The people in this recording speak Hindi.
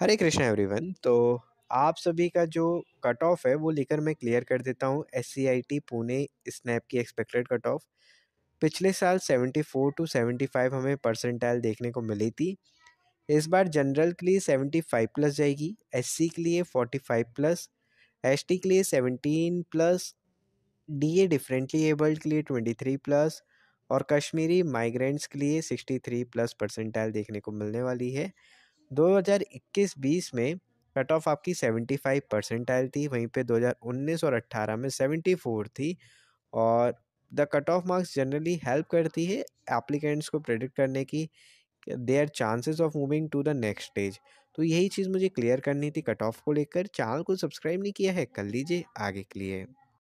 हरे कृष्णा एवरीवन तो आप सभी का जो कट ऑफ है वो लेकर मैं क्लियर कर देता हूँ एस पुणे स्नैप की एक्सपेक्टेड कट ऑफ पिछले साल seventy four to seventy five हमें परसेंटाइल देखने को मिली थी इस बार जनरल के लिए सेवेंटी फाइव प्लस जाएगी सी के लिए फाइव प्लस टी के लिए seventeen plus D A differently abled के लिए ट्वेंटी थ्री प्लस और कश्मीरी माइग्रेंट्स के लिए सिक्सटी थ्री प्लस परसेंटाइल देखने को मिलने वाली है 2021-20 में कट ऑफ आपकी 75 परसेंटाइल थी वहीं पे 2019 और 18 में 74 थी और the cut off marks generally help करती है एप्लीकेंट्स को प्रेडिक्ट करने की they are chances of moving to the next stage तो यही चीज़ मुझे क्लियर करनी थी कट ऑफ को लेकर चैनल को सब्सक्राइब नहीं किया है कर लीजिए आगे के लिए